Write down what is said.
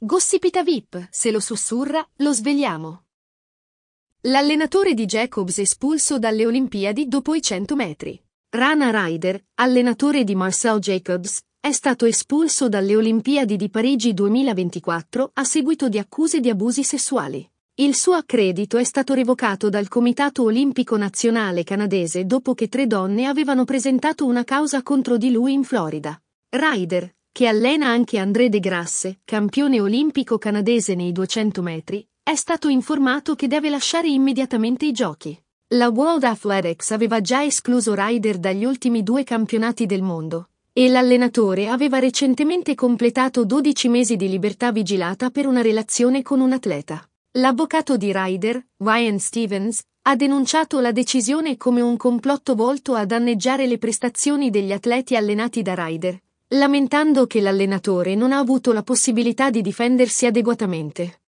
Gossipita VIP, se lo sussurra, lo svegliamo. L'allenatore di Jacobs espulso dalle Olimpiadi dopo i 100 metri. Rana Ryder, allenatore di Marcel Jacobs, è stato espulso dalle Olimpiadi di Parigi 2024 a seguito di accuse di abusi sessuali. Il suo accredito è stato revocato dal Comitato Olimpico Nazionale canadese dopo che tre donne avevano presentato una causa contro di lui in Florida. Ryder, che allena anche André De Grasse, campione olimpico canadese nei 200 metri, è stato informato che deve lasciare immediatamente i giochi. La World Athletics aveva già escluso Ryder dagli ultimi due campionati del mondo, e l'allenatore aveva recentemente completato 12 mesi di libertà vigilata per una relazione con un atleta. L'avvocato di Ryder, Ryan Stevens, ha denunciato la decisione come un complotto volto a danneggiare le prestazioni degli atleti allenati da Ryder, lamentando che l'allenatore non ha avuto la possibilità di difendersi adeguatamente.